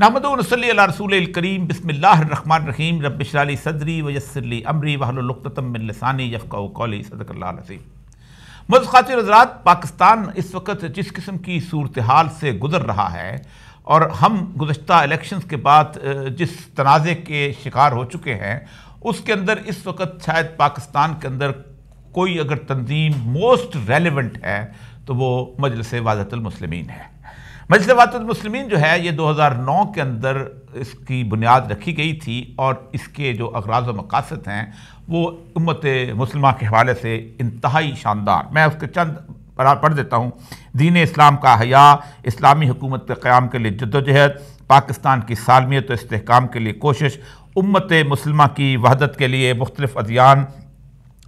नहमदनसली रसूल करीम रहीम रबशली सदरी वयसरली अमरी वहलतमिलसानी यफ़ा कौली सदकल्लासीम मज़ हजरात पाकिस्तान इस वक्त जिस किस्म की सूरत हाल से गुज़र रहा है और हम गुज्त इलेक्शन के बाद जिस तनाज़े के शिकार हो चुके हैं उसके अंदर इस वक्त शायद पाकिस्तान के अंदर कोई अगर तंजीम मोस्ट रेलिवेंट है तो वो मजलस वाजतलमसलमिन है मजलवात मुसलमिन जो है ये 2009 के अंदर इसकी बुनियाद रखी गई थी और इसके जो अगराज मकासद हैं वो उम्मत मुसलमा के हवाले से इंतहाई शानदार मैं उसके चंद पढ़ देता हूँ दीन इस्लाम का हया इस्लामी हुकूमत के क़्याम के लिए जदोजहद पाकिस्तान की सालमियत इसकाम के लिए कोशिश उम्मत मुसलमा की वहदत के लिए मुख्तलिफ अदियान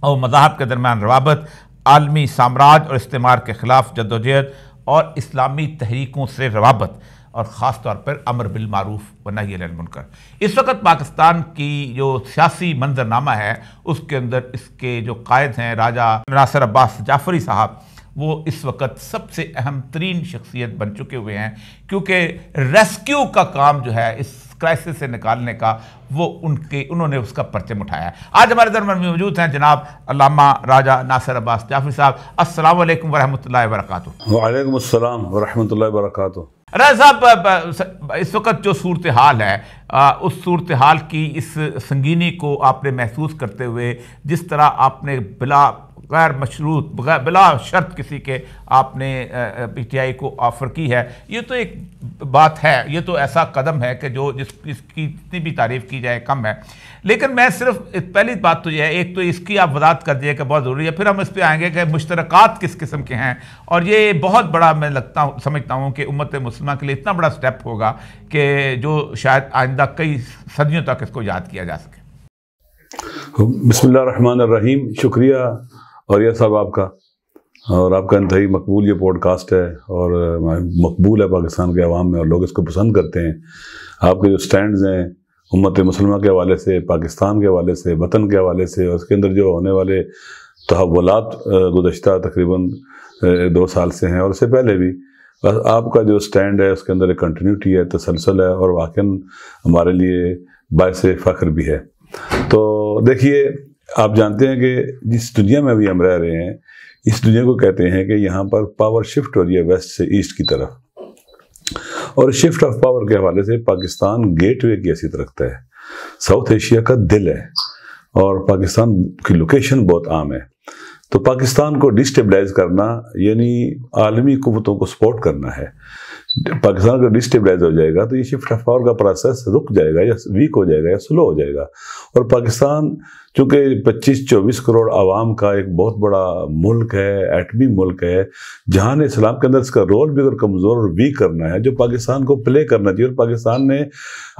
और मजाहब के दरमियान रवाबत आलमी साम्राज्य और इस्तेमार के ख़िलाफ़ जदोजहद और इस्लामी तहरीकों से रवाबत और ख़ास तौर पर अमर बिलमूफ़ मारूफ व नही मुनकर इस वक्त पाकिस्तान की जो सियासी मंजरनामा है उसके अंदर इसके जो कायद हैं राजा नासर अब्बास जाफरी साहब वो इस वक्त सबसे अहम तरीन शख्सियत बन चुके हुए हैं क्योंकि रेस्क्यू का काम जो है इस क्राइसिस से निकालने का वो उनके उन्होंने उसका परचम उठाया आज हमारे दरम्यान में मौजूद हैं जनाब अलामा राजा नासिर अब्बास जाफी साहब असल वालेकुम वरक वरक वालेकुम राजा साहब इस वक्त जो सूरत हाल है आ, उस सूरत हाल की इस संगीनी को आपने महसूस करते हुए जिस तरह आपने बिला गैर मशरूत बिला शर्त किसी के आपने पी टी आई को ऑफ़र की है ये तो एक बात है ये तो ऐसा कदम है कि जो जिस इसकी जितनी भी तारीफ़ की जाए कम है लेकिन मैं सिर्फ पहली बात तो यह है एक तो इसकी आप वजात कर दिए कि बहुत ज़रूरी है फिर हम इस पर आएंगे कि मुश्तरक किस किस्म के हैं और ये बहुत बड़ा मैं लगता हूँ समझता हूँ कि उम्मत मुसलमान के लिए इतना बड़ा स्टेप होगा कि जो शायद आइंदा कई सदियों तक इसको याद किया जा सके बसमीम शुक्रिया और यह सब आपका और आपका इंतहाई मकबूल ये पॉडकास्ट है और मकबूल है पाकिस्तान के अवाम में और लोग इसको पसंद करते हैं आपके जो स्टैंड हैं उम्मत मुसलमा के हवाले से पाकिस्तान के हवाले से वतन के हवाले से और उसके अंदर जो होने वाले तहवलात गुजशत तकरीबन दो साल से हैं और उससे पहले भी बस आपका जो स्टैंड है उसके अंदर एक कंटिन्यूटी है तसलसल है और वाक़ हमारे लिए बायस फ़ख्र भी है तो देखिए आप जानते हैं कि जिस दुनिया में अभी हम रह रहे हैं इस दुनिया को कहते हैं कि यहाँ पर पावर शिफ्ट हो रही है वेस्ट से ईस्ट की तरफ और शिफ्ट ऑफ पावर के हवाले से पाकिस्तान गेटवे की हैसियत रखता है साउथ एशिया का दिल है और पाकिस्तान की लोकेशन बहुत आम है तो पाकिस्तान को डिस्टेबलाइज करना यानी आलमी कुतों को सपोर्ट करना है पाकिस्तान अगर डिस्टेबलाइज हो जाएगा तो ये शिफ्ट ऑफ पावर का प्रोसेस रुक जाएगा या वीक हो जाएगा या स्लो हो जाएगा और पाकिस्तान चूँकि 25-24 करोड़ आवाम का एक बहुत बड़ा मुल्क है एटमी मुल्क है जहाँ ने इस्लाम के अंदर इसका रोल भी अगर कमज़ोर और वीक करना है जो पाकिस्तान को प्ले करना चाहिए और पाकिस्तान ने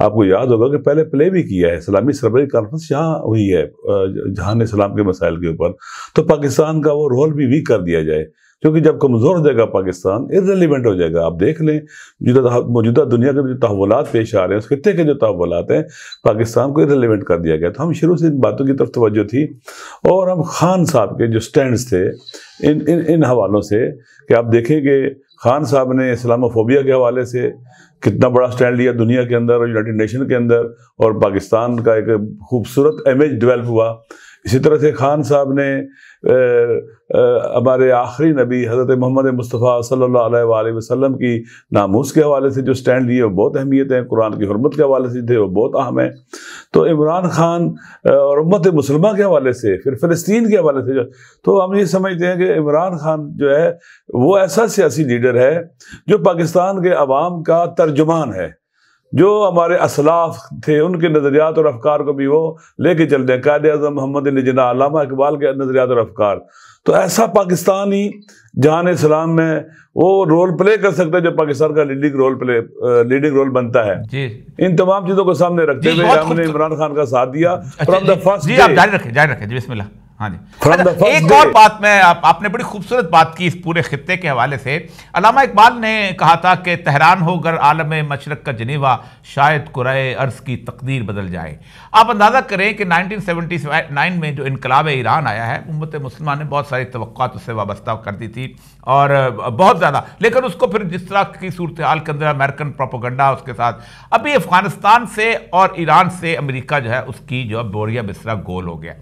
आपको याद होगा कि पहले प्ले भी किया है इस्लामी सरबरी कॉन्फ्रेंस यहाँ हुई है जहाँ इस्लाम के मसाइल के ऊपर तो पाकिस्तान का वो रोल भी वीक कर दिया जाए क्योंकि जब कमज़ोर हो जाएगा पाकिस्तान इरेलीवेंट हो जाएगा आप देख लें मौजूदा मौजूदा दुनिया के जो तहवलत पेश आ रहे हैं उस खत्े के जो तहवलत हैं पाकिस्तान को इरेलीवेंट कर दिया गया तो हम शुरू से इन बातों की तरफ तोज्जो थी और हम खान साहब के जो स्टैंड थे इन इन इन हवालों से कि आप देखेंगे खान साहब ने इस्लामोफोबिया के हवाले से कितना बड़ा स्टैंड लिया दुनिया के अंदर और यूनाइटेड नेशन के अंदर और पाकिस्तान का एक खूबसूरत इमेज डेवलप हुआ इसी तरह से खान साहब ने हमारे आखिरी नबी हज़रत मोहम्मद मुस्तफ़ा सल्ला वसम की नामोस के हवाले से जो स्टैंड लिए वो बहुत अहमियत है कुरान की हरमत के हवाले से थे वो बहुत अहम है तो इमरान खान और उम्मत मुसलमा के हवाले से फिर फ़लस्तीन के हवाले से तो हम ये समझते हैं कि इमरान खान जो है वो ऐसा सियासी लीडर है जो पाकिस्तान के अवाम का तर्जुमान है जो हमारे असलाफ थे उनके नज़रियात और अफकार को भी वो लेके चल दें कायद अजम मोहम्मद जना इकबाल के नज़रियात और अफकार तो ऐसा पाकिस्तान ही जहान इस्लाम में वो रोल प्ले कर सकता है जो पाकिस्तान का leading role play leading role बनता है जी इन तमाम चीज़ों को सामने रखते हुए हमने इमरान खान का साथ दिया फ्रॉम अच्छा, जारी जारी जी बिस्मिल्लाह हाँ जी अच्छा, एक और बात मैं आप, आपने बड़ी खूबसूरत बात की इस पूरे खत्े के हवाले से अलामा इकबाल ने कहा था कि तहरान होकर आलम मशरक का जनेवा शायद कुरए अर्ज की तकदीर बदल जाए आप अंदाज़ा करें कि 1979 में जो इनकलाब ईरान आया है उम्मत मुसलमान ने बहुत सारी तो उससे वाबस्ता कर दी थी और बहुत ज़्यादा लेकिन उसको फिर जिस तरह की सूरत हाल के अंदर अमेरिकन प्रोपोगंडा उसके साथ अभी अफ़गानिस्तान से और ईरान से अमेरिका जो है उसकी जो है बोरिया बिस्तरा गोल हो गया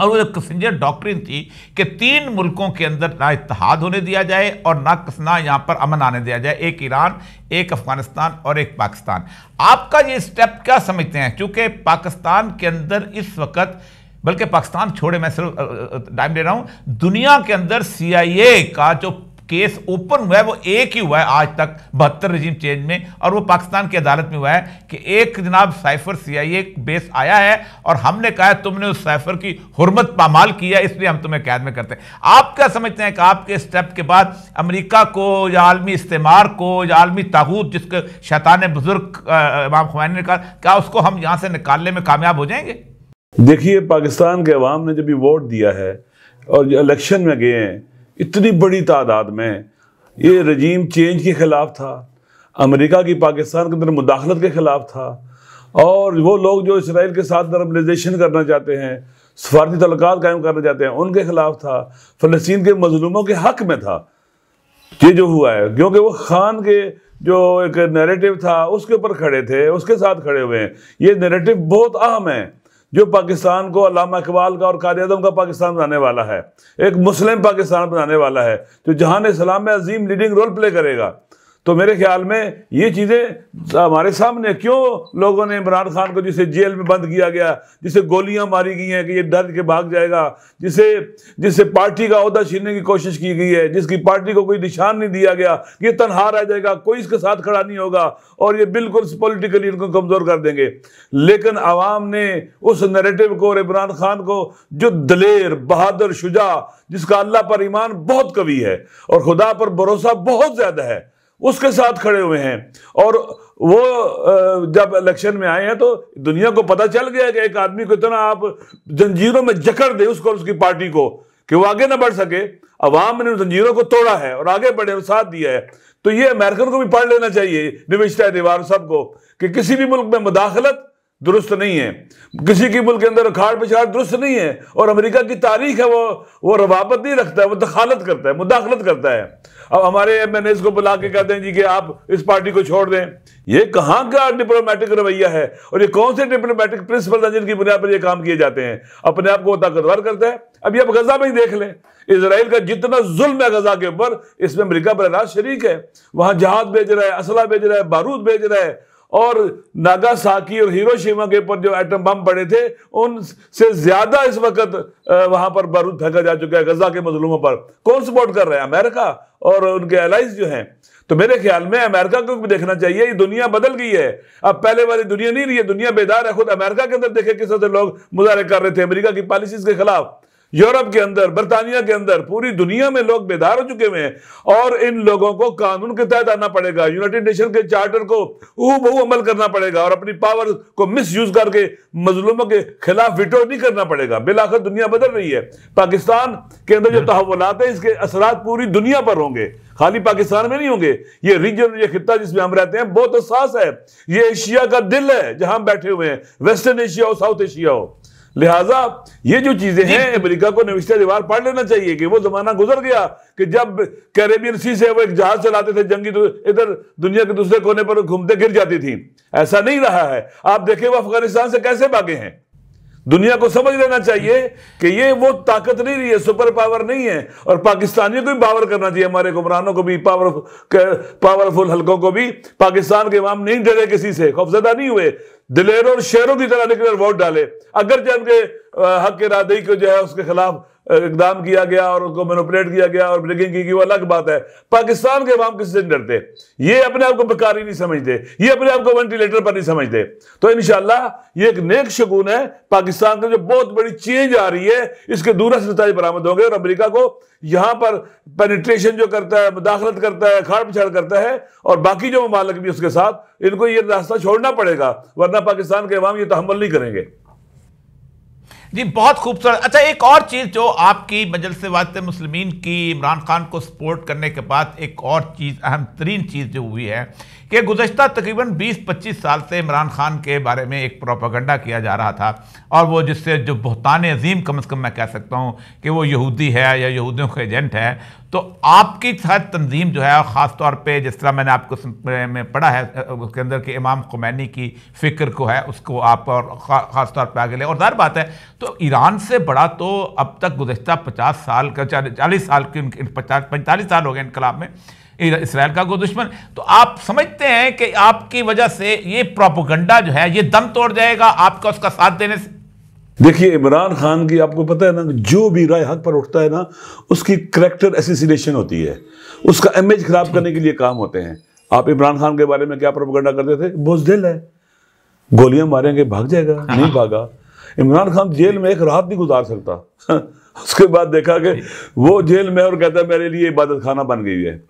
और वो जो किसिंजर डॉक्ट्रिन थी कि तीन मुल्कों के अंदर ना इतिहाद होने दिया जाए और ना ना यहाँ पर अमन आने दिया जाए एक ईरान एक अफगानिस्तान और एक पाकिस्तान आपका ये स्टेप क्या समझते हैं क्योंकि पाकिस्तान के अंदर इस वक्त बल्कि पाकिस्तान छोड़े मैं सिर्फ टाइम ले रहा हूँ दुनिया के अंदर सी का जो केस ओपन हुआ है वो एक ही हुआ है आज तक बहत्तर रजीम चेंज में और वो पाकिस्तान की अदालत में हुआ है कि एक जनाब साइफर सीआईए बेस आया है और हमने कहा तुमने उस साइफर की हरमत पामाल किया इसलिए हम तुम्हें कैद में करते हैं आप क्या समझते हैं कि आपके स्टेप के बाद अमरीका को या आलमी इस्तेमार को या आलमी ताबूत जिसके शैतान बुजुर्ग इमाम खुमैन ने कहा क्या उसको हम यहाँ से निकालने में कामयाब हो जाएंगे देखिए पाकिस्तान के अवाम ने जब भी वोट दिया है और जो इलेक्शन में गए हैं इतनी बड़ी तादाद में ये रजीम चेंज के ख़िलाफ़ था अमेरिका की पाकिस्तान के अंदर मुदाखलत के ख़िलाफ़ था और वो लोग जो इसराइल के साथ नर्मलाइजेशन करना चाहते हैं सफारती तलक कायम करना चाहते हैं उनके ख़िलाफ़ था फ़लस्तीन के मजलूमों के हक़ में था ये जो हुआ है क्योंकि वो खान के जो एक नैरेटिव था उसके ऊपर खड़े थे उसके साथ खड़े हुए हैं ये नैरेटिव बहुत अहम है जो पाकिस्तान को अलामा इकबाल का और कारी आदम का पाकिस्तान बनाने वाला है एक मुस्लिम पाकिस्तान बनाने वाला है जो जहान इस्लाम में अजीम लीडिंग रोल प्ले करेगा तो मेरे ख्याल में ये चीज़ें हमारे सामने क्यों लोगों ने इमरान खान को जिसे जेल में बंद किया गया जिसे गोलियां मारी गई हैं कि ये डर के भाग जाएगा जिसे जिसे पार्टी का अहदा छीनने की कोशिश की गई है जिसकी पार्टी को कोई निशान नहीं दिया गया ये तनहा रह जाएगा कोई इसके साथ खड़ा नहीं होगा और ये बिल्कुल पोलिटिकली इनको कमज़ोर कर देंगे लेकिन आवाम ने उस नरेटिव को और इमरान खान को जो दलेर बहादुर शुजा जिसका अल्लाह पर ईमान बहुत कवी है और खुदा पर भरोसा बहुत ज़्यादा है उसके साथ खड़े हुए हैं और वो जब इलेक्शन में आए हैं तो दुनिया को पता चल गया कि एक आदमी को इतना आप जंजीरों में जकड़ दे उसको उसकी पार्टी को कि वो आगे ना बढ़ सके अवाम ने जंजीरों को तोड़ा है और आगे बढ़े और साथ दिया है तो ये अमेरिकन को भी पढ़ लेना चाहिए निविष्टा दीवार सबको कि किसी भी मुल्क में मुदाखलत दुरुस्त नहीं है किसी की मुल्क के अंदर उखाड़ पिछाड़ दुरुस्त नहीं है और अमेरिका की तारीख है वो वो रवाबत नहीं रखता है वो दखालत करता है मुदाखलत करता है अब हमारे एम एन एस को बुला के कहते हैं जी कि आप इस पार्टी को छोड़ दें ये कहाँ का डिप्लोमेटिक रवैया है और ये कौन से डिप्लोमेटिक प्रिंसिपल हैं जिनकी बुनियाद पर ये काम किए जाते हैं अपने आप को ताकतवर करता है अभी आप गजा में ही देख लें इसराइल का जितना जुल्म है गजा के ऊपर इसमें अमरीका बरनाज शरीक है वहाँ जहाज भेज रहा है असला भेज रहा है बारूद भेज रहा है और नागासाकी और हिरोशिमा के ऊपर जो एटम बम पड़े थे उनसे ज्यादा इस वक्त वहां पर बारूद फेंका जा चुका है गजा के मजलूमों पर कौन सपोर्ट कर रहे हैं अमेरिका और उनके एलाइज जो हैं तो मेरे ख्याल में अमेरिका को भी देखना चाहिए ये दुनिया बदल गई है अब पहले वाली दुनिया नहीं रही है दुनिया बेदार है खुद अमेरिका के अंदर देखे किस तरह से लोग मुजाहरे कर रहे थे अमेरिका की पॉलिसीज के खिलाफ यूरोप के अंदर बरतानिया के अंदर पूरी दुनिया में लोग बेदार हो चुके हुए हैं और इन लोगों को कानून के तहत आना पड़ेगा यूनाइटेड नेशन के चार्टर को ऊ बहु अमल करना पड़ेगा और अपनी पावर को मिस यूज करके मजलूमों के खिलाफ विटो नहीं करना पड़ेगा बिलाखिर दुनिया बदल रही है पाकिस्तान के अंदर जो हम्म। तहवलात है इसके असरा पूरी दुनिया पर होंगे खाली पाकिस्तान में नहीं होंगे ये रीजन ये खिता जिसमें हम रहते हैं बहुत अहसास है ये एशिया का दिल है जहां बैठे हुए हैं वेस्टर्न एशिया हो साउथ एशिया हो लिहाजा ये जो चीजें हैं अमेरिका को नविश्ता दीवार पढ़ लेना चाहिए कि वो जमाना गुजर गया कि जब कैरेबियन सी से वो एक जहाज चलाते थे जंगी इधर दुनिया के दूसरे कोने पर घूमते गिर जाती थी ऐसा नहीं रहा है आप देखें वो अफगानिस्तान से कैसे भागे हैं दुनिया को समझ लेना चाहिए कि ये वो ताकत नहीं रही है सुपर पावर नहीं है और पाकिस्तानियों को भी पावर करना चाहिए हमारे हुमरानों को भी पावर पावरफुल हलकों को भी पाकिस्तान के इमाम नहीं डरे किसी से खौफजदा नहीं हुए दिलेरों और शेरों की तरह निकले वोट डाले अगर जो हक इरादे को जो है उसके खिलाफ इकदाम किया गया और उनको मैनोपलेट किया गया और ब्रेकिंग की गई वो अलग बात है पाकिस्तान के अवाम किससे नहीं डरते ये अपने आप को बेकारी नहीं समझते ये अपने आप को वेंटिलेटर पर नहीं समझते तो इनशाला ये एक नेक शगुन है पाकिस्तान का जो बहुत बड़ी चेंज आ रही है इसके दूरस्थ नतज बरामद होंगे और अमरीका को यहाँ पर पेनिट्रेशन जो करता है मुदाखलत करता है खाड़ पिछाड़ करता है और बाकी जो ममालक भी उसके साथ इनको ये रास्ता छोड़ना पड़ेगा वरना पाकिस्तान के अवाम ये तहमल नहीं करेंगे जी बहुत खूबसूरत अच्छा एक और चीज़ जो आपकी मजलस वात मुसलम की इमरान खान को सपोर्ट करने के बाद एक और चीज़ अहम तरीन चीज़ जो हुई है कि गुजशत तकरीबन 20-25 साल से इमरान खान के बारे में एक प्रोपागंडा किया जा रहा था और वो जिससे जो बहतान अजीम कम अज़ कम मैं कह सकता हूँ कि वो यहूदी है या यहूदियों का एजेंट है तो आपकी शायद तंजीम जो है और ख़ास तौर पर जिस तरह मैंने आपको में पढ़ा है उसके अंदर कि इमाम खुमैनी की फ़िक्र को है उसको आप और ख़ास तौर पर आगे ले और दर बात है तो ईरान से बड़ा तो अब तक गुजशत पचास साल का चालीस साल के पचास पैंतालीस साल हो गए इनकलाब में इसराइल का कोई दुश्मन तो आप समझते हैं कि आपकी वजह से ये प्रोपोगंडा जो है ये दम तोड़ जाएगा आपका उसका साथ देने से देखिए इमरान खान की आपको पता है ना जो भी राय हक पर उठता है ना उसकी करेक्टर एसोसिएशन होती है उसका इमेज खराब करने के लिए काम होते हैं आप इमरान खान के बारे में क्या प्रोपगंडा करते थे बोझदिल है गोलियां मारेंगे भाग जाएगा नहीं भागा इमरान खान जेल में एक राहत नहीं गुजार सकता उसके बाद देखा कि वो जेल में और कहता है मेरे लिए इबादत खाना बन गई है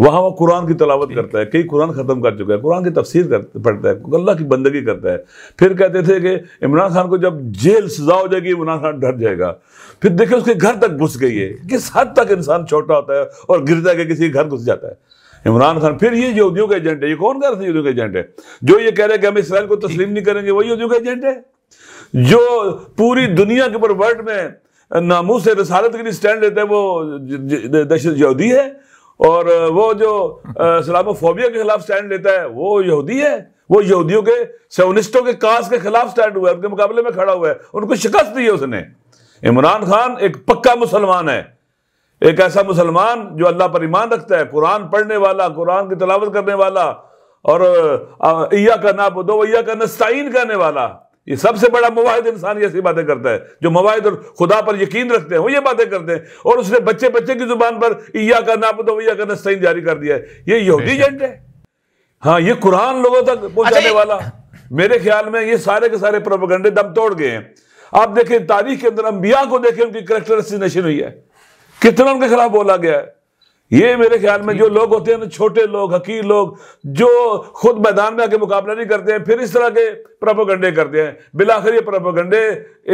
वहाँ वह कुरान की तलावत करता है कई कुरान ख़त्म कर चुका है कुरान की तफसीर कर पढ़ता है अल्लाह की बंदगी करता है फिर कहते थे कि इमरान खान को जब जेल सजा हो जाएगी इमरान खान डर जाएगा फिर देखे उसके घर तक घुस गई है किस हद तक इंसान छोटा होता है और गिरता के किसी घर घुस जाता है इमरान खान फिर ये जो का एजेंट है ये कौन कह रहे यहूदियों एजेंट है जो ये कह रहे हैं कि हम इसराइल को तस्लीम नहीं करेंगे वही उद्योग एजेंट है जो पूरी दुनिया के ऊपर वर्ल्ड में से रसालत के लिए स्टैंड लेते है वो दहशत यहूदी है और वो जो इस्लामोफोबिया के खिलाफ स्टैंड लेता है वो यहूदी है वो यहूदियों के सेवनिस्टों के कास के खिलाफ स्टैंड हुआ है उनके मुकाबले में खड़ा हुआ है उनको शिकस्त दी है उसने इमरान खान एक पक्का मुसलमान है एक ऐसा मुसलमान जो अल्लाह पर ईमान रखता है कुरान पढ़ने वाला कुरान की तलावत करने वाला और ईया करना बुदो ईया का नस्ताइन करने वाला ये सबसे बड़ा मवाहद इंसान ऐसी बातें करता है जो मवाहद और खुदा पर यकीन रखते हैं वो ये बातें करते हैं और उसने बच्चे बच्चे की जुबान पर ईया का नापतो वैया का नस्तीन जारी कर दिया है ये यहूदी एजेंट है हाँ ये कुरान लोगों तक पहुंचाने वाला मेरे ख्याल में ये सारे के सारे प्रोपोगंडे दम तोड़ गए हैं आप देखें तारीख के अंदर अंबिया को देखें उनकी करेक्टर हुई है कितना उनके खिलाफ बोला गया है ये मेरे ख्याल में जो लोग होते हैं ना छोटे लोग हकीर लोग जो खुद मैदान में आके मुकाबला नहीं करते हैं फिर इस तरह के प्रपोगंडे करते हैं बिलाखिर ये प्रोपोगंडे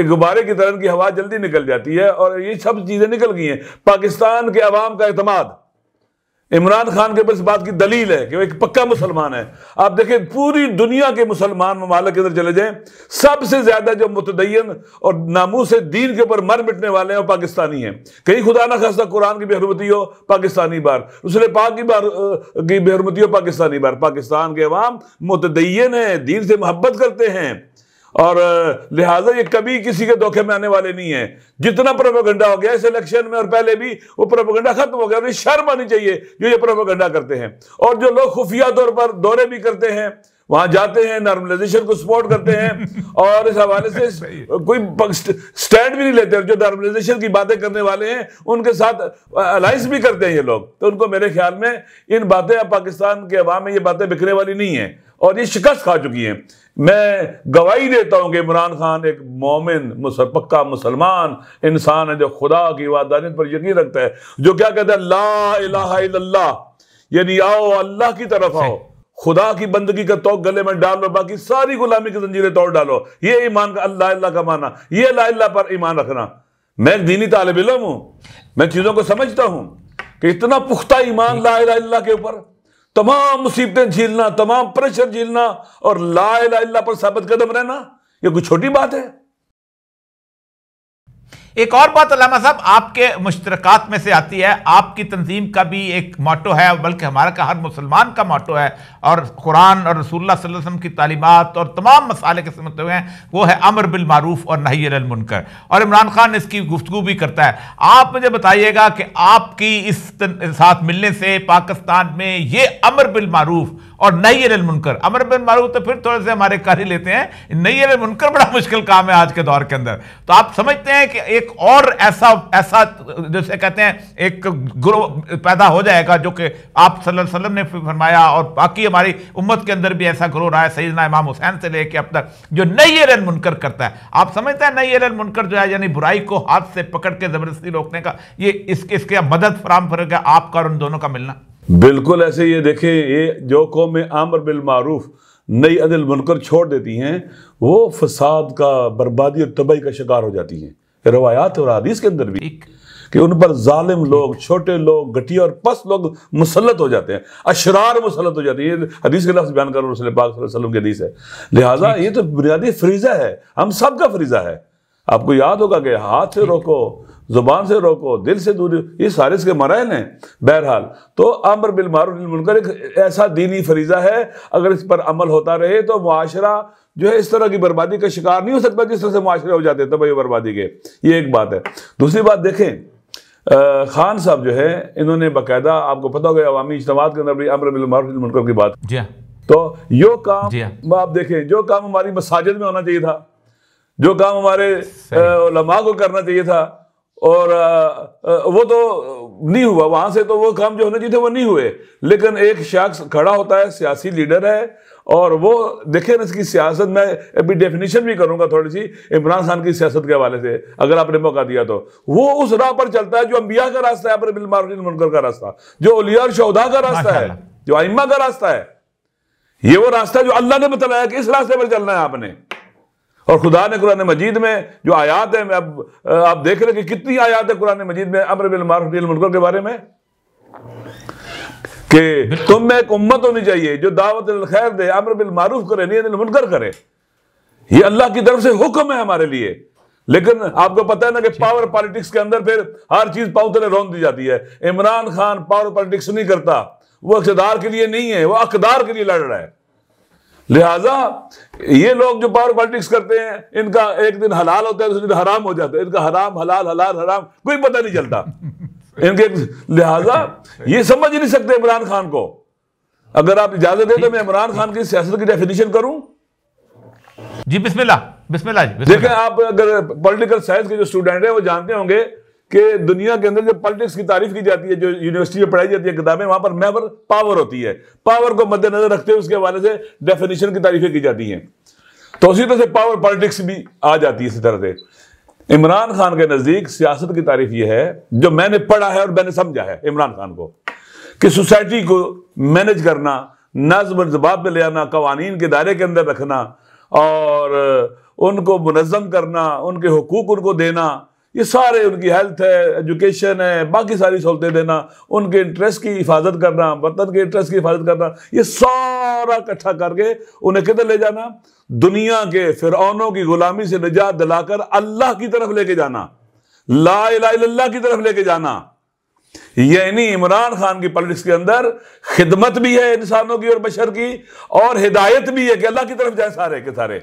एक गुब्बारे की तरह की हवा जल्दी निकल जाती है और ये सब चीज़ें निकल गई हैं पाकिस्तान के अवाम का अहतमाद इमरान खान के ऊपर इस बात की दलील है कि वो एक पक्का मुसलमान है आप देखें पूरी दुनिया के मुसलमान ममालक के अंदर चले जाएं सबसे ज्यादा जो मुतदयन और नामू से दीन के ऊपर मर मिटने वाले हैं वो पाकिस्तानी हैं कहीं खुदा ना खासा कुरान की बेहरमती हो पाकिस्तानी बार उसने पाक की बार की बेहरमती हो पाकिस्तानी बार पाकिस्तान के अवाम मुतदयन है दीन से मोहब्बत करते हैं और लिहाजा ये कभी किसी के धोखे में आने वाले नहीं है जितना प्रोपोगंडा हो गया इस इलेक्शन में और पहले भी वो प्रोपोगंडा खत्म हो गया उन्हें शर्म आनी चाहिए जो ये प्रोपोगंडा करते हैं और जो लोग खुफिया तौर पर दौरे भी करते हैं वहां जाते हैं नॉर्मलाइजेशन को सपोर्ट करते हैं और इस हवाले से कोई स्टैंड भी नहीं लेते जो नॉर्मलाइजेशन की बातें करने वाले हैं उनके साथ अलाइंस भी करते हैं ये लोग तो उनको मेरे ख्याल में इन बातें पाकिस्तान के अवाम में ये बातें बिखरे वाली नहीं है और ये शिकस्त खा चुकी हैं मैं गवाही देता हूँ कि इमरान खान एक मोमिन पक्का मुसलमान इंसान है जो खुदा की वादानियत पर यकीन रखता है जो क्या कहते हैं ला यानी आओ अल्लाह की तरफ आओ खुदा की बंदगी का तो गले में डालो बाकी सारी गुलामी की जंजीरें तोड़ डालो ये ईमान का अल्लाह अल्लाह का माना ये अल्लाह अल्लाह पर ईमान रखना मैं एक दीनी तालब इलम हूँ मैं चीज़ों को समझता हूँ कि इतना पुख्ता ईमान ला अल्लाह के ऊपर तमाम मुसीबतें झीलना तमाम प्रेशर झीलना और ला ला पर साबित कदम रहना यह कोई छोटी बात है एक और बात अलामा साहब आपके मुश्तरक में से आती है आपकी तंजीम का भी एक मोटो है बल्कि हमारे का हर मुसलमान का मोटो है और कुरान और रसूल वसम की तालीमत और तमाम मसाले के समझते हुए हैं वो है अमर बिलमूफ़ और नहीमुनकर और इमरान खान इसकी गुफ्तु भी करता है आप मुझे बताइएगा कि आपकी इस साथ मिलने से पाकिस्तान में ये अमर बिलमारूफ और नई मुनकर अमर बिलमूफ मारूफ तो फिर थोड़े से हमारे कर ही लेते हैं नई मुनकर बड़ा मुश्किल काम है आज के दौर के अंदर तो आप समझते हैं कि एक एक और ऐसा ऐसा जैसे कहते हैं एक ग्रो पैदा हो जाएगा जो कि आप वसल्लम ने फरमाया और बाकी हमारी उम्मत के अंदर भी ऐसा ग्रो रहा है सईदना इमाम हुसैन से लेके अब तक जो नई एरन मुनकर करता है आप समझते हैं नई एरन मुनकर जो है यानी बुराई को हाथ से पकड़ के ज़बरदस्ती रोकने का ये इसके इसके मदद फराम करेगा आपका और उन दोनों का मिलना बिल्कुल ऐसे ये देखे ये जो कौम आमर बिलमारूफ़ नई अनिल बनकर छोड़ देती हैं वो फसाद का बर्बादी और तबाही का शिकार हो जाती हैं रवायात और हदीस के अंदर भी कि उन पर जालिम लोग छोटे लोग घटिया और पस लोग मुसलत हो जाते हैं अशरार मुसलत हो जाती है हदीस के लफ्ज़ बयान करो रसूल पाक वसल्लम की हदीस है लिहाजा ये तो बुनियादी फरीज़ा है हम सब का फरीज़ा है आपको याद होगा कि हाथ से रोको जुबान से रोको दिल से दूर ये सारे इसके मराइन हैं बहरहाल तो अमर बिल मारूफ मुनकर एक ऐसा दीनी फरीज़ा है अगर इस पर अमल होता रहे तो माशरा जो है इस तरह की बर्बादी का शिकार नहीं हो सकता जिस तरह से माशरे हो जाते तबाही बर्बादी के ये एक बात है दूसरी बात देखें खान साहब जो है इन्होंने बाकायदा आपको पता हो गया अवामी इज्तम के अंदर भी अमर की बात जी हाँ। तो यो काम हाँ। आप देखें जो काम हमारी मसाजिद में होना चाहिए था जो काम हमारे लमा को करना चाहिए था और वो तो नहीं हुआ वहां से तो वो काम जो होने चाहिए थे वो नहीं हुए लेकिन एक शख्स खड़ा होता है सियासी लीडर है और वो देखे ना इसकी सियासत मैं अभी डेफिनेशन भी करूंगा थोड़ी सी इमरान खान की सियासत के हवाले से अगर आपने मौका दिया तो वो उस राह पर चलता है जो अम्बिया का रास्ता है बिलमारुल मुनकर का रास्ता जो उलिया शौदा का रास्ता है जो आइमा का रास्ता है ये वो रास्ता जो अल्लाह ने बताया कि इस रास्ते पर चलना है आपने और खुदा ने कुरान मजीद में जो आयात है अब आप देख रहे हैं कि कितनी आयात है कुरान मजीद में अमर बिलमारुल मुनकर के बारे में कि तुम में एक उम्मत होनी चाहिए जो दावत खैर दे अमर बिल मारूफ करे नहीं मुनकर करे ये अल्लाह की तरफ से हुक्म है हमारे लिए लेकिन आपको पता है ना कि पावर पॉलिटिक्स के अंदर फिर हर चीज तले रोन दी जाती है इमरान खान पावर पॉलिटिक्स नहीं करता वो अकतदार के लिए नहीं है वो अकदार के लिए लड़ रहा है लिहाजा ये लोग जो पावर पॉलिटिक्स करते हैं इनका एक दिन हलाल होता है दूसरे दिन हराम हो जाता है इनका हराम हलाल हलाल हराम कोई पता नहीं चलता इनके लिहाजा ये समझ नहीं सकते इमरान खान को अगर आप इजाजत दें तो मैं इमरान खान की सियासत की डेफिनेशन करूं जी बिस्मिल्लाह बिस्मिल्लाह जी देखें आप अगर पॉलिटिकल साइंस के जो स्टूडेंट हैं वो जानते होंगे कि दुनिया के अंदर जो पॉलिटिक्स की तारीफ की जाती है जो यूनिवर्सिटी में पढ़ाई जाती है किताबें वहां पर मेवर पावर होती है पावर को मद्देनजर रखते हुए उसके हवाले से डेफिनेशन की तारीफें की जाती हैं तो उसी तरह से पावर पॉलिटिक्स भी आ जाती है इसी तरह से इमरान खान के नज़दीक सियासत की तारीफ यह है जो मैंने पढ़ा है और मैंने समझा है इमरान खान को कि सोसाइटी को मैनेज करना नज्म जबाब में ले आना कवानीन के दायरे के अंदर रखना और उनको मुनज़म करना उनके हकूक उनको देना ये सारे उनकी हेल्थ है एजुकेशन है बाकी सारी सहूलतें देना उनके इंटरेस्ट की हिफाजत करना वतन के इंटरेस्ट की हिफाजत करना ये सारा इकट्ठा करके उन्हें किधर ले जाना दुनिया के फिरौनों की गुलामी से निजात दिलाकर अल्लाह की तरफ लेके जाना ला की तरफ लेके जाना यानी इमरान खान की पॉलिटिक्स के अंदर खिदमत भी है इंसानों की और बशर की और हिदायत भी है कि अल्लाह की तरफ जाए सारे के सारे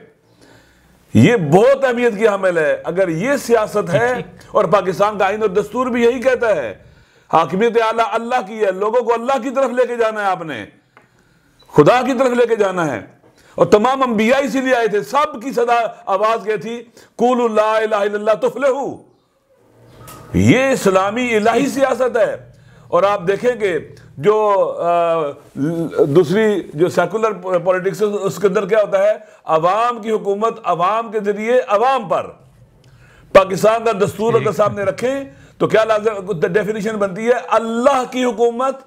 ये बहुत अहमियत की हमल है अगर ये सियासत है और पाकिस्तान का आइन और दस्तूर भी यही कहता है हाकिमियत आला अल्लाह की है लोगों को अल्लाह की तरफ लेके जाना है आपने खुदा की तरफ लेके जाना है और तमाम अंबिया इसीलिए आए थे सब की सदा आवाज गई थी कुल तुफले ये इस्लामी इलाही सियासत है और आप देखेंगे जो आ, दूसरी जो सेकुलर पॉलिटिक्स उसके अंदर क्या होता है अवाम की हुकूमत अवाम के जरिए अवाम पर पाकिस्तान का दस्तूर अगर सामने रखें तो क्या डेफिनेशन बनती है अल्लाह की हुकूमत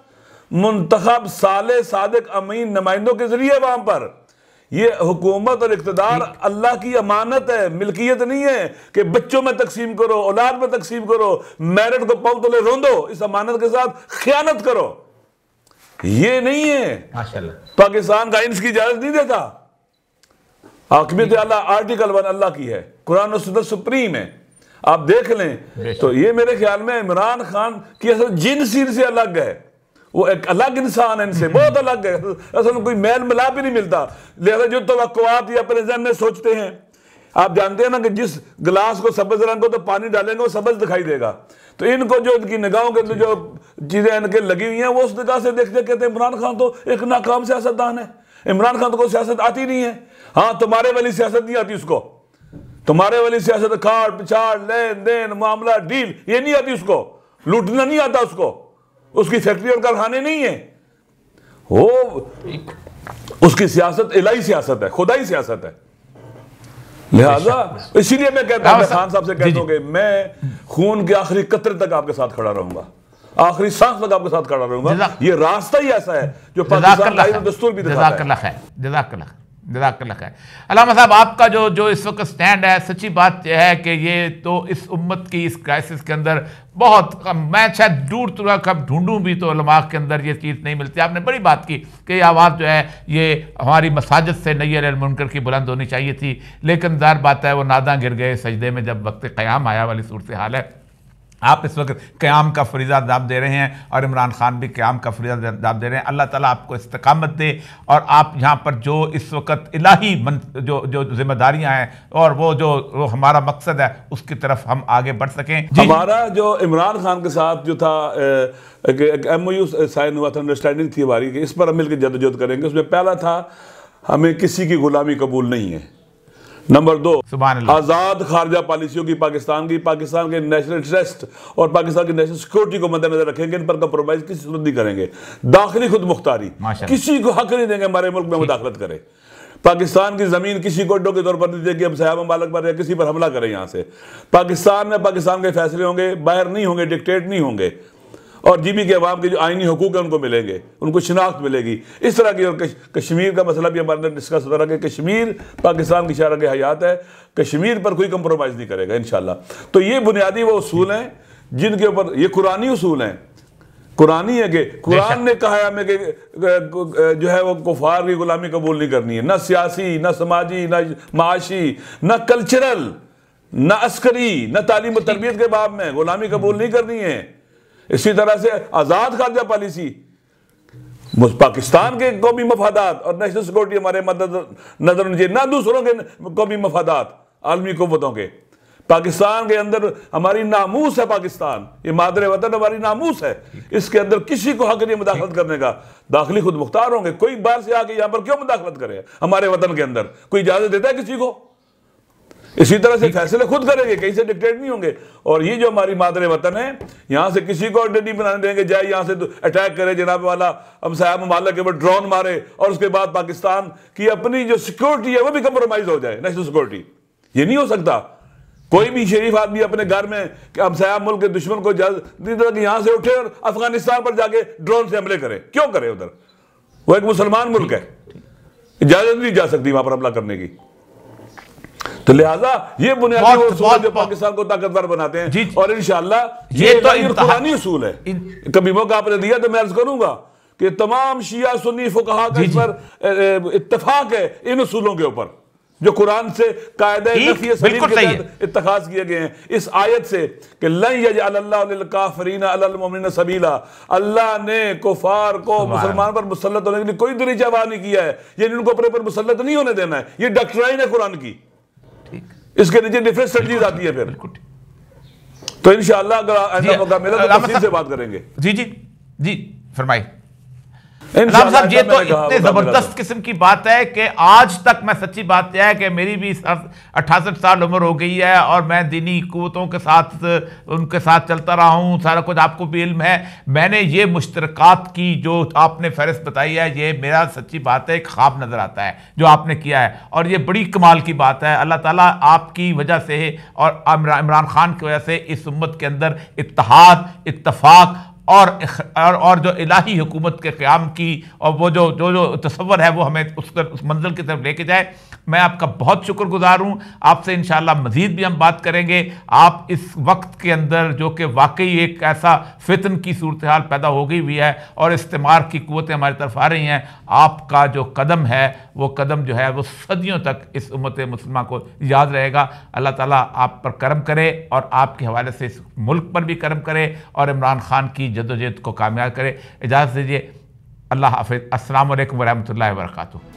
मुंतखब साले सादक अमीन नुमाइंदों के जरिए अवाम पर ये हुकूमत और इकतदार अल्लाह की अमानत है मिल्कियत नहीं है कि बच्चों में तकसीम करो औलाद में तकसीम करो मेरिट को पाओ तले रोंदो इस अमानत के साथ ख्यानत करो ये नहीं है पाकिस्तान का की इजाजत नहीं देता आकबियत अल्लाह आर्टिकल वन अल्लाह की है कुरान सुप्रीम है आप देख लें तो ये मेरे ख्याल में इमरान खान की असल जिन सिर से अलग है वो एक अलग इंसान है इनसे हम्म। बहुत अलग है असल कोई मैल मिलाप भी नहीं मिलता लिहाजा जो तो या अपने जहन में सोचते हैं आप जानते हैं ना कि जिस गिलास को सब्ज रंग को तो पानी डालेंगे वो सब्ज दिखाई देगा तो इनको जो इनकी निगाहों के जो चीज़ें इनके लगी हुई हैं वो उस निगाह से देखते कहते हैं इमरान खान तो एक नाकाम सियासतदान है इमरान खान तो को सियासत आती नहीं है हाँ तुम्हारे वाली सियासत नहीं आती उसको तुम्हारे वाली सियासत खाड़ पिछाड़ लेन देन मामला डील ये नहीं आती उसको लूटना नहीं आता उसको उसकी फैक्ट्री और कारखाने नहीं है वो उसकी सियासत इलाही सियासत है खुदाई सियासत है लिहाजा अच्छा, अच्छा। इसीलिए मैं कहता हूं खान साहब से कहता हूं कि मैं खून के आखिरी कतरे तक आपके साथ खड़ा रहूंगा आखिरी सांस तक आपके साथ खड़ा रहूंगा ये रास्ता ही ऐसा है जो पाकिस्तान दस्तूर भी जजाक जजाकल्ला खैर अलामा साहब आपका जो जो इस वक्त स्टैंड है सच्ची बात यह है कि ये तो इस उम्मत की इस क्राइसिस के अंदर बहुत मैं शायद दूर तुरा तो कब ढूंढूं भी तो लमाक के अंदर ये चीज़ नहीं मिलती आपने बड़ी बात की कि ये आवाज़ जो है ये हमारी मसाजद से नैर मुनकर की बुलंद होनी चाहिए थी लेकिन ज़ार बात है वो नादा गिर गए सजदे में जब वक्त क़याम आया वाली सूरत हाल है आप इस वक्त क्याम का फरीज़ा दाब दे रहे हैं और इमरान ख़ान भी क्याम का फरीज़ा दाब दे रहे हैं अल्लाह ताला आपको इस्तकामत दे और आप यहाँ पर जो इस वक्त इलाही मन जो जो जिम्मेदारियाँ हैं और वो जो वो हमारा मकसद है उसकी तरफ हम आगे बढ़ सकें हमारा जो इमरान खान के साथ जो था एम ओ यू साइन हुआ था अंडरस्टैंडिंग थी हमारी कि इस पर हम मिलकर जदोजहद करेंगे उसमें पहला था हमें किसी की गुलामी कबूल नहीं है नंबर दो आजाद खारजा पॉलिसियों की पाकिस्तान की पाकिस्तान के नेशनल इंटरेस्ट और पाकिस्तान की नेशनल सिक्योरिटी को मद्देनजर रखेंगे इन पर कंप्रोमाइज किसी सूरत नहीं करेंगे दाखिली खुद मुख्तारी किसी को हक नहीं देंगे हमारे मुल्क में मुदाखलत करें पाकिस्तान की जमीन किसी को के तौर पर नहीं देगी हम सयाब मालक पर या किसी पर हमला करें यहाँ से पाकिस्तान में पाकिस्तान के फैसले होंगे बाहर नहीं होंगे डिक्टेट नहीं होंगे और जी बी के अवाम के जो आइनी हकूक हैं उनको मिलेंगे उनको शिनाख्त मिलेगी इस तरह की और कश्मीर का मसला भी हमारे अंदर डिस्कस होता रहा कि कश्मीर पाकिस्तान की शारा के हयात है कश्मीर पर कोई कंप्रोमाइज़ नहीं करेगा इन तो ये बुनियादी वो असूल हैं जिनके ऊपर ये कुरानी असूल हैं कुरानी है कि कुरान ने कहा है हमें कि जो है वो कुफार की गुलामी कबूल नहीं करनी है ना सियासी ना समाजी ना माशी ना कल्चरल ना अस्करी ना तालीम तरबियत के बाब में गुलामी कबूल नहीं करनी है इसी तरह से आज़ाद खारजा पॉलिसी पाकिस्तान के कौमी मफादात और नेशनल सिक्योरिटी हमारे मदद नजर चाहिए ना दूसरों के कौमी मफादात आलमी कुतों के पाकिस्तान के अंदर हमारी नामूस है पाकिस्तान ये मादर वतन हमारी नामूस है इसके अंदर किसी को हक नहीं मुदाखलत करने का दाखिली खुद मुख्तार होंगे कोई बाहर से आके यहां पर क्यों मुदाखलत करे हमारे वतन के अंदर कोई इजाज़त देता है किसी को इसी तरह से फैसले खुद करेंगे कहीं से डिक्टेट नहीं होंगे और ये जो हमारी मादरे वतन है यहाँ से किसी को अड्डे बनाने देंगे जाए यहाँ से तो अटैक करे जनाब वाला हम साहब ममालक के ऊपर ड्रोन मारे और उसके बाद पाकिस्तान की अपनी जो सिक्योरिटी है वो भी कंप्रोमाइज हो जाए नेशनल सिक्योरिटी ये नहीं हो सकता कोई भी शरीफ आदमी अपने घर में हमसाया मुल्क के दुश्मन को इजाजत यहाँ से उठे और अफगानिस्तान पर जाके ड्रोन से हमले करें क्यों करें उधर वो एक मुसलमान मुल्क है इजाजत नहीं जा सकती वहां पर हमला करने की तो लिहाजा ये बुनियादी पाकिस्तान को ताकतवर बनाते हैं और इनशाला ये, ये तो इंतहानी उसूल है कभी मौका आपने दिया तो मैं अर्ज करूंगा कि तमाम शिया सुनी फुकाहा का इस पर इतफाक है इन उसूलों के ऊपर जो कुरान से कायदे इतखाज किए गए हैं इस आयत से कि सबीला अल्लाह ने कुफार को मुसलमान पर मुसलत होने के लिए कोई दरीचा वाह नहीं किया है ये इनको अपने पर मुसलत नहीं होने देना है ये डॉक्टर है कुरान की इसके नीचे डिफरेंट स्ट्रेटजीज आती है फिर तो इनशाला अगर ऐसा मौका मिला तो से बात करेंगे जी जी जी फरमाइए साहब ये तो इतने जबरदस्त किस्म की बात है कि आज तक मैं सच्ची बात यह है कि मेरी भी अट्ठासठ साल उम्र हो गई है और मैं दीनी कुतों के साथ उनके साथ चलता रहा हूँ सारा कुछ आपको भी इल्म है मैंने ये मुश्तरक की जो आपने फहरिस्त बताई है ये मेरा सच्ची बात है एक ख्वाब नज़र आता है जो आपने किया है और ये बड़ी कमाल की बात है अल्लाह ताली आपकी वजह से और इमरान खान की वजह से इस उम्मत के अंदर इतिहाद इतफाक़ और और जो इलाही हुकूमत के क़्याम की और वो जो जो जो तस्वर है वो हमें उस उस मंजिल की तरफ लेके जाए मैं आपका बहुत शुक्रगुजार हूँ आपसे इन मज़ीद भी हम बात करेंगे आप इस वक्त के अंदर जो कि वाकई एक ऐसा फितन की सूरत हाल पैदा हो गई हुई है और इस्तेमार की कुतें हमारी तरफ आ रही हैं आपका जो कदम है वो कदम जो है वो सदियों तक इस उमत मुसलमा को याद रहेगा अल्लाह ताला आप पर करम करे और आपके हवाले से इस मुल्क पर भी करम करे और इमरान खान की जदोजहद को कामयाब करे इजाज़त दीजिए अल्लाह हाफि असल वरहमल वर्का